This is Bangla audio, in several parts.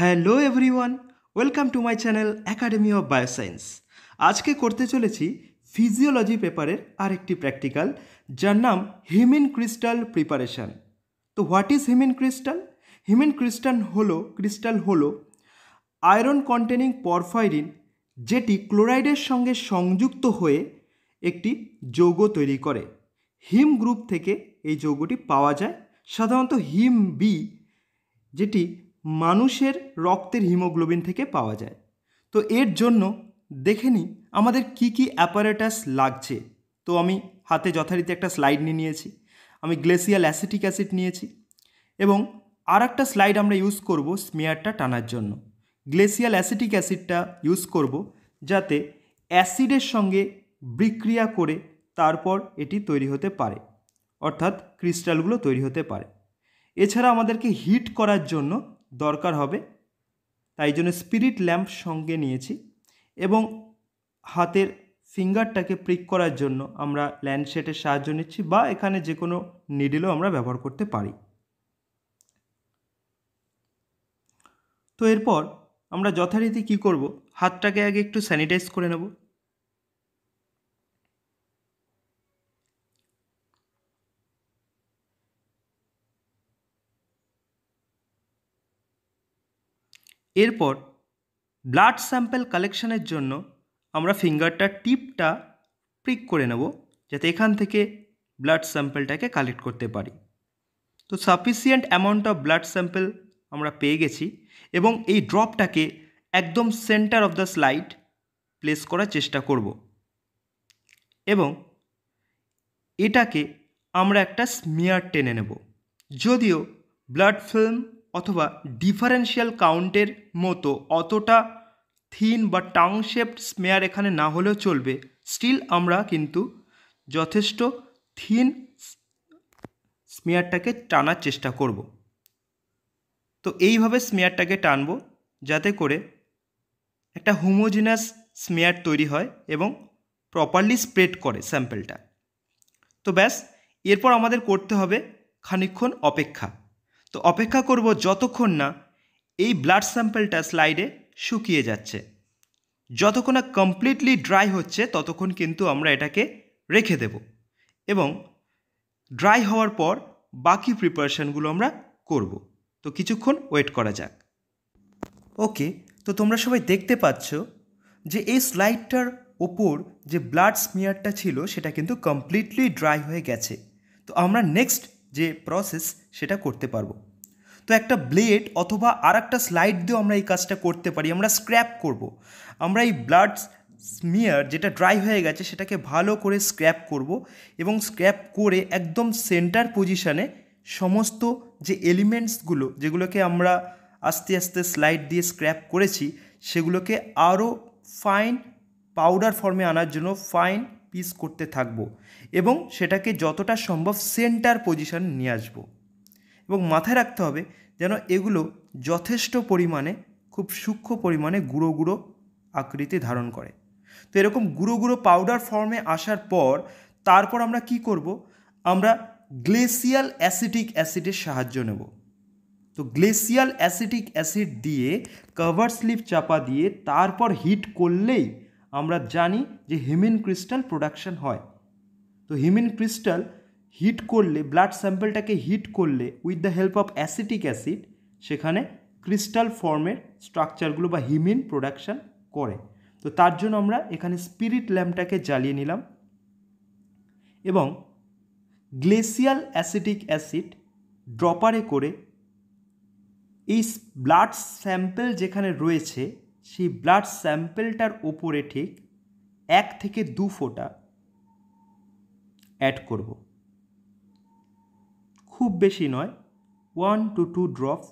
Hello everyone welcome to my channel academy of bioscience আজকে করতে চলেছি ফিজিওলজি পেপারের আরেকটি প্র্যাকটিক্যাল যার নাম হিউম্যান ক্রিস্টাল প্রিপারেশান তো what is hemin crystal human crystal হলো ক্রিস্টাল হলো আয়রন কন্টেনিং পরফাইরিন যেটি ক্লোরাইডের সঙ্গে সংযুক্ত হয়ে একটি যৌগ তৈরি করে হিম গ্রুপ থেকে এই যৌগটি পাওয়া যায় সাধারণত হিম বি যেটি মানুষের রক্তের হিমোগ্লোবিন থেকে পাওয়া যায় তো এর জন্য দেখে নিই আমাদের কি কি অ্যাপারেটাস লাগছে তো আমি হাতে যথারীতি একটা স্লাইড নিয়ে নিয়েছি আমি গ্লেসিয়াল অ্যাসিটিক অ্যাসিড নিয়েছি এবং আর একটা স্লাইড আমরা ইউজ করব স্মেয়ারটা টানার জন্য গ্লেসিয়াল অ্যাসিটিক অ্যাসিডটা ইউজ করব যাতে অ্যাসিডের সঙ্গে বিক্রিয়া করে তারপর এটি তৈরি হতে পারে অর্থাৎ ক্রিস্টালগুলো তৈরি হতে পারে এছাড়া আমাদেরকে হিট করার জন্য দরকার হবে তাই জন্য স্পিরিট ল্যাম্প সঙ্গে নিয়েছি এবং হাতের ফিঙ্গারটাকে প্রিক করার জন্য আমরা ল্যান্ডশেটের সাহায্য নিচ্ছি বা এখানে যে কোনো নিডিলও আমরা ব্যবহার করতে পারি তো এরপর আমরা যথারীতি কি করব হাতটাকে আগে একটু স্যানিটাইজ করে নেব এরপর ব্লাড স্যাম্পেল কালেকশানের জন্য আমরা ফিঙ্গারটার টিপটা প্রিক করে নেব যাতে এখান থেকে ব্লাড স্যাম্পেলটাকে কালেক্ট করতে পারি তো sufficient amount of blood sample আমরা পেয়ে গেছি এবং এই ড্রপটাকে একদম centre of the slide place করার চেষ্টা করব এবং এটাকে আমরা একটা স্মিয়ার টেনে নেব যদিও ব্লাড ফিল্ম অথবা ডিফারেন্সিয়াল কাউন্টের মতো অতটা থিন বা টাং শেপড স্মেয়ার এখানে না হলেও চলবে স্টিল আমরা কিন্তু যথেষ্ট থিন স্মেয়ারটাকে টানার চেষ্টা করব তো এইভাবে স্মেয়ারটাকে টানবো যাতে করে একটা হোমোজিনাস স্মেয়ার তৈরি হয় এবং প্রপারলি স্প্রেড করে স্যাম্পেলটা তো ব্যাস এরপর আমাদের করতে হবে খানিক্ষণ অপেক্ষা তো অপেক্ষা করব যতক্ষণ না এই ব্লাড স্যাম্পেলটা স্লাইডে শুকিয়ে যাচ্ছে যতক্ষণ না কমপ্লিটলি ড্রাই হচ্ছে ততক্ষণ কিন্তু আমরা এটাকে রেখে দেব এবং ড্রাই হওয়ার পর বাকি প্রিপারেশানগুলো আমরা করব তো কিছুক্ষণ ওয়েট করা যাক ওকে তো তোমরা সবাই দেখতে পাচ্ছ যে এই স্লাইডটার ওপর যে ব্লাড স্মিয়ারটা ছিল সেটা কিন্তু কমপ্লিটলি ড্রাই হয়ে গেছে তো আমরা নেক্সট যে প্রসেস সেটা করতে পারবো তো একটা ব্লেড অথবা আর একটা স্লাইড দিয়েও আমরা এই কাজটা করতে পারি আমরা স্ক্র্যাপ করব। আমরা এই ব্লাড স্মিয়ার যেটা ড্রাই হয়ে গেছে সেটাকে ভালো করে স্ক্র্যাপ করব এবং স্ক্র্যাপ করে একদম সেন্টার পজিশানে সমস্ত যে এলিমেন্টসগুলো যেগুলোকে আমরা আস্তে আস্তে স্লাইড দিয়ে স্ক্র্যাপ করেছি সেগুলোকে আরও ফাইন পাউডার ফর্মে আনার জন্য ফাইন পিস করতে থাকব এবং সেটাকে যতটা সম্ভব সেন্টার পজিশন নিয়ে আসব এবং মাথায় রাখতে হবে যেন এগুলো যথেষ্ট পরিমাণে খুব সূক্ষ্ম পরিমাণে গুঁড়ো গুঁড়ো আকৃতি ধারণ করে তো এরকম গুঁড়ো গুঁড়ো পাউডার ফর্মে আসার পর তারপর আমরা কি করব আমরা গ্লেসিয়াল অ্যাসিটিক অ্যাসিডের সাহায্য নেব তো গ্লেসিয়াল অ্যাসিটিক অ্যাসিড দিয়ে কভার স্লিপ চাপা দিয়ে তারপর হিট করলেই আমরা জানি যে হিমিন ক্রিস্টাল প্রোডাকশান হয় তো হিমিন ক্রিস্টাল হিট করলে ব্লাড স্যাম্পেলটাকে হিট করলে with the help of acetic acid সেখানে ক্রিস্টাল ফর্মের স্ট্রাকচারগুলো বা হিমিন প্রোডাকশান করে তো তার জন্য আমরা এখানে স্পিরিট ল্যাম্পটাকে জ্বালিয়ে নিলাম এবং গ্লেসিয়াল অ্যাসিটিক অ্যাসিড ড্রপারে করে এই ব্লাড স্যাম্পেল যেখানে রয়েছে সেই ব্লাড স্যাম্পেলটার ওপরে ঠিক এক থেকে দু ফোঁটা অ্যাড করব খুব বেশি নয় ওয়ান টু টু ড্রপ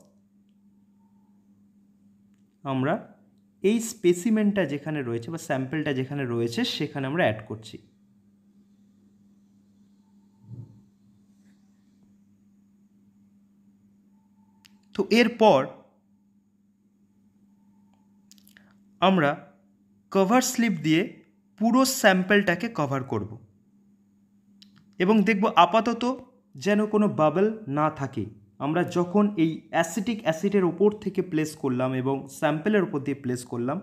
আমরা এই স্পেসিমেনটা যেখানে রয়েছে বা স্যাম্পেলটা যেখানে রয়েছে সেখানে আমরা অ্যাড করছি তো এরপর আমরা কভার স্লিপ দিয়ে পুরো স্যাম্পেলটাকে কভার করব এবং দেখব আপাতত যেন কোনো বাবল না থাকে আমরা যখন এই অ্যাসিটিক অ্যাসিডের ওপর থেকে প্লেস করলাম এবং স্যাম্পেলের ওপর দিয়ে প্লেস করলাম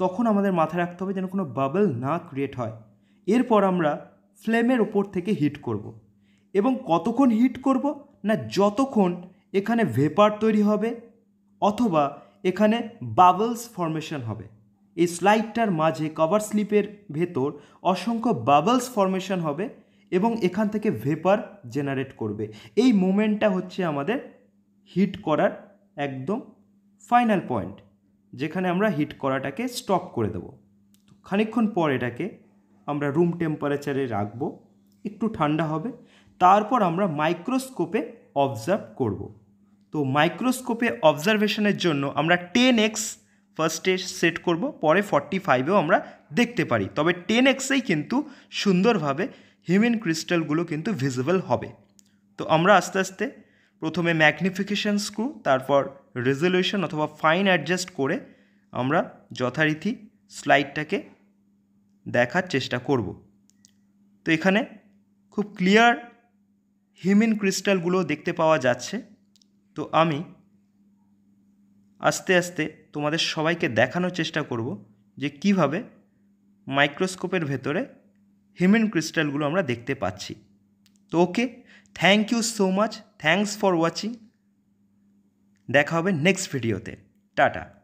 তখন আমাদের মাথায় রাখতে হবে যেন কোনো বাবল না ক্রিয়েট হয় এরপর আমরা ফ্লেমের ওপর থেকে হিট করব। এবং কতক্ষণ হিট করব না যতক্ষণ এখানে ভেপার তৈরি হবে অথবা এখানে বাবলস ফরমেশন হবে এই স্লাইডটার মাঝে কভার স্লিপের ভেতর অসংখ্য বাবলস ফরমেশন হবে এবং এখান থেকে ভেপার জেনারেট করবে এই মোমেন্টটা হচ্ছে আমাদের হিট করার একদম ফাইনাল পয়েন্ট যেখানে আমরা হিট করাটাকে স্টপ করে দেব খানিক্ষণ পর এটাকে আমরা রুম টেম্পারেচারে রাখবো একটু ঠান্ডা হবে তারপর আমরা মাইক্রোস্কোপে অবজার্ভ করবো তো মাইক্রোস্কোপে অবজারভেশনের জন্য আমরা টেন এক্স ফার্স্টে সেট করব পরে ফর্টি ফাইভেও আমরা দেখতে পারি তবে টেন এক্সেই কিন্তু সুন্দরভাবে হিউম্যান ক্রিস্টালগুলো কিন্তু ভিজিবল হবে তো আমরা আস্তে আস্তে প্রথমে ম্যাগনিফিকেশান স্ক্রু তারপর রেজলিউশন অথবা ফাইন অ্যাডজাস্ট করে আমরা যথারীতি স্লাইডটাকে দেখার চেষ্টা করব তো এখানে খুব ক্লিয়ার হিউম্যান ক্রিস্টালগুলো দেখতে পাওয়া যাচ্ছে তো আমি আস্তে আস্তে তোমাদের সবাইকে দেখানোর চেষ্টা করব যে কিভাবে মাইক্রোস্কোপের ভেতরে হিউম্যান ক্রিস্টালগুলো আমরা দেখতে পাচ্ছি তো okay thank you so much thanks for watching দেখা হবে নেক্সট ভিডিওতে টাটা